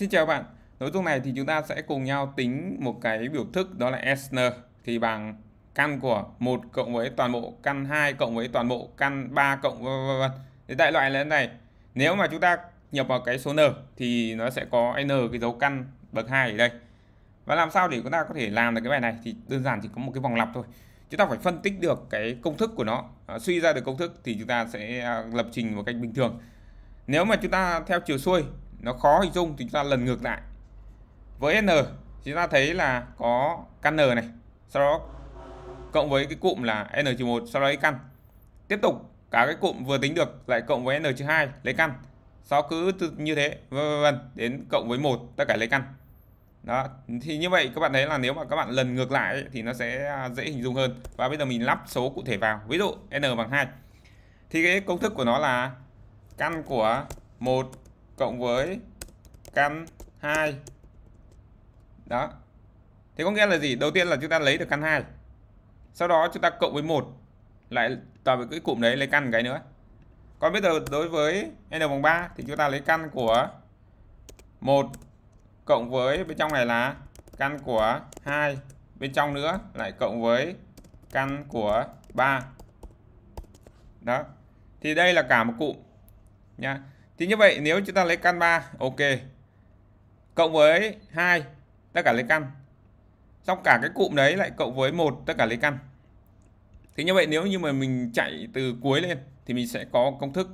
Xin chào bạn, nội dung này thì chúng ta sẽ cùng nhau tính một cái biểu thức đó là SN thì bằng căn của 1 cộng với toàn bộ căn 2 cộng với toàn bộ căn 3 cộng vân vân. Thì đại loại là thế này. Nếu mà chúng ta nhập vào cái số n thì nó sẽ có n cái dấu căn bậc 2 ở đây. Và làm sao để chúng ta có thể làm được cái bài này thì đơn giản chỉ có một cái vòng lặp thôi. Chúng ta phải phân tích được cái công thức của nó, à, suy ra được công thức thì chúng ta sẽ à, lập trình một cách bình thường. Nếu mà chúng ta theo chiều xuôi nó khó hình dung thì chúng ta lần ngược lại với n chúng ta thấy là có căn n này sau đó cộng với cái cụm là n 1 sau đó lấy căn tiếp tục cả cái cụm vừa tính được lại cộng với n 2 lấy căn sau cứ như thế vân vân đến cộng với một tất cả lấy căn đó thì như vậy các bạn thấy là nếu mà các bạn lần ngược lại ấy, thì nó sẽ à, dễ hình dung hơn và bây giờ mình lắp số cụ thể vào ví dụ n bằng 2 thì cái công thức của nó là căn của 1 cộng với căn 2 đó thế có nghĩa là gì đầu tiên là chúng ta lấy được căn 2 sau đó chúng ta cộng với một lại tạo vào cái cụm đấy lấy căn cái nữa còn bây giờ đối với n bằng 3 thì chúng ta lấy căn của 1 cộng với bên trong này là căn của 2 bên trong nữa lại cộng với căn của 3 đó thì đây là cả một cụm nha thì như vậy nếu chúng ta lấy căn 3 ok cộng với 2 tất cả lấy căn xong cả cái cụm đấy lại cộng với một tất cả lấy căn thì như vậy nếu như mà mình chạy từ cuối lên thì mình sẽ có công thức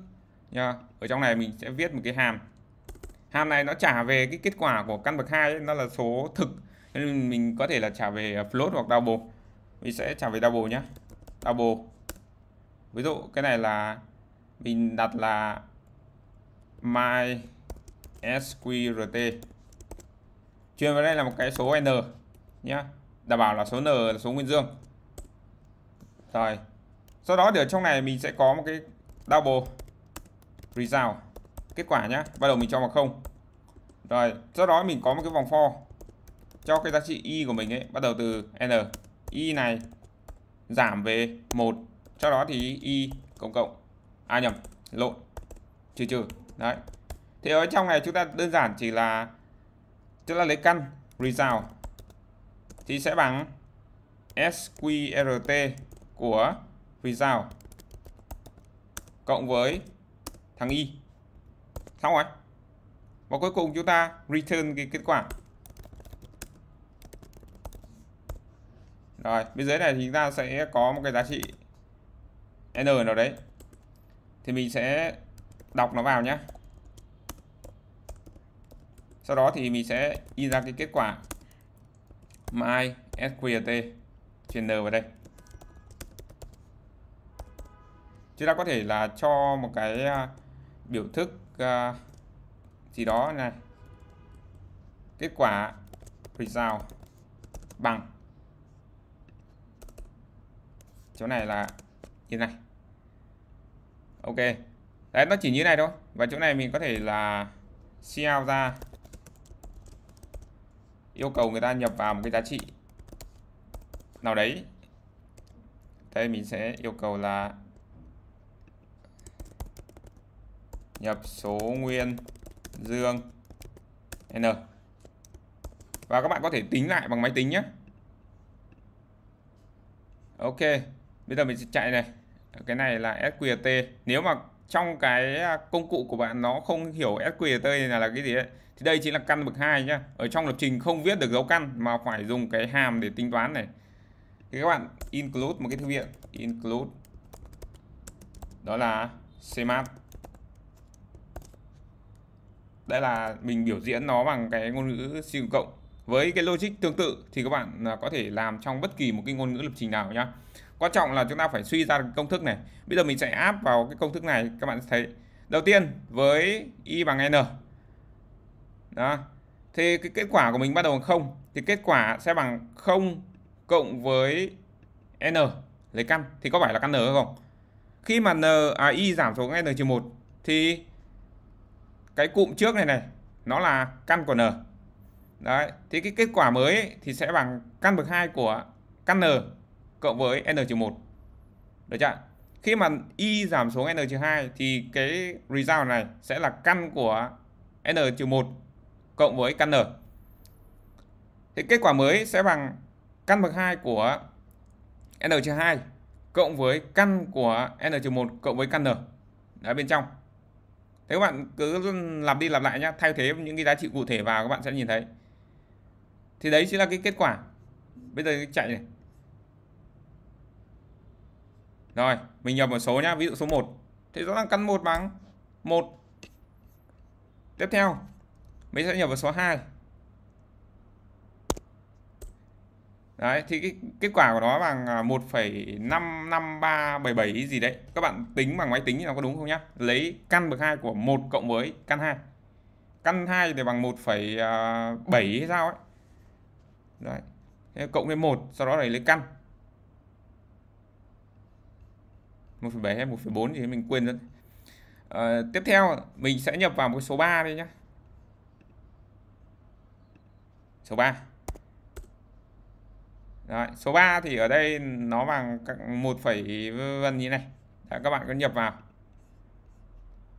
nha ở trong này mình sẽ viết một cái hàm hàm này nó trả về cái kết quả của căn bậc hai nó là số thực nên mình có thể là trả về à, float hoặc double mình sẽ trả về double nhé double ví dụ cái này là mình đặt là MySQRT truyền vào đây là một cái số n nhé đảm bảo là số n là số nguyên dương rồi sau đó ở trong này mình sẽ có một cái double result kết quả nhé bắt đầu mình cho vào không rồi sau đó mình có một cái vòng for cho cái giá trị y của mình ấy bắt đầu từ n y này giảm về một sau đó thì y cộng cộng à nhầm lộn trừ trừ đấy thì ở trong này chúng ta đơn giản chỉ là chúng ta lấy căn result thì sẽ bằng sqrt của result cộng với thằng y xong rồi và cuối cùng chúng ta return cái kết quả rồi bên dưới này thì chúng ta sẽ có một cái giá trị n nào đấy thì mình sẽ đọc nó vào nhé sau đó thì mình sẽ in ra cái kết quả my sqrt n vào đây chúng ta có thể là cho một cái à, biểu thức à, gì đó này kết quả result bằng chỗ này là như này ok đấy nó chỉ như này thôi và chỗ này mình có thể là CL ra yêu cầu người ta nhập vào một cái giá trị nào đấy đây mình sẽ yêu cầu là nhập số nguyên dương n và các bạn có thể tính lại bằng máy tính nhé ok bây giờ mình sẽ chạy này cái này là sqrt nếu mà trong cái à, công cụ của bạn nó không hiểu SQLT là là cái gì ấy. Thì đây chính là căn bậc 2 nhá. Ở trong lập trình không viết được dấu căn mà phải dùng cái hàm để tính toán này. Thì các bạn include một cái thư viện include đó là CMAT. Đây là mình biểu diễn nó bằng cái ngôn ngữ C cộng. Với cái logic tương tự thì các bạn à, có thể làm trong bất kỳ một cái ngôn ngữ lập trình nào nhá quan trọng là chúng ta phải suy ra công thức này bây giờ mình sẽ áp vào cái công thức này các bạn thấy đầu tiên với y bằng n đó thì cái kết quả của mình bắt đầu bằng không thì kết quả sẽ bằng không cộng với n lấy căn thì có phải là căn n không khi mà n à, y giảm xuống n trừ một thì cái cụm trước này này nó là căn của n đấy thì cái kết quả mới thì sẽ bằng căn bậc 2 của căn n cộng với n-1. Được chưa? Khi mà y giảm xuống n-2 thì cái result này sẽ là căn của n-1 cộng với căn n. Thì kết quả mới sẽ bằng căn bậc 2 của n-2 cộng với căn của n-1 cộng với căn n. Đấy bên trong. Thế các bạn cứ làm đi làm lại nhé Thay thế những cái giá trị cụ thể vào các bạn sẽ nhìn thấy Thì đấy chính là cái kết quả Bây giờ chạy này rồi, mình nhập một số nhá, ví dụ số 1. thì rõ ràng căn 1 bằng 1. Tiếp theo, mình sẽ nhập vào số 2. Đấy, thì cái kết quả của nó bằng 1,55377 à, gì đấy. Các bạn tính bằng máy tính thì nó có đúng không nhá? Lấy căn bậc 2 của 1 cộng với căn 2. Căn 2 thì bằng 1,7 à, hay sao ấy. Đấy. Thế cộng với 1, sau đó này lấy căn 1,7 hay 1,4 thì mình quên rồi à, tiếp theo mình sẽ nhập vào một số 3 đây nhé số 3 Đấy, số 3 thì ở đây nó bằng các 1, vân như này Đấy, các bạn cứ nhập vào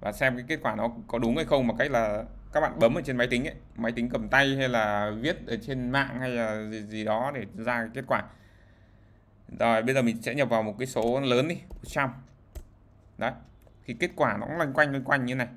và xem cái kết quả nó có đúng hay không mà cách là các bạn bấm ở trên máy tính ấy, máy tính cầm tay hay là viết ở trên mạng hay là gì, gì đó để ra cái kết quả rồi bây giờ mình sẽ nhập vào một cái số lớn đi 100 đấy thì kết quả nó cũng loanh quanh loanh quanh như này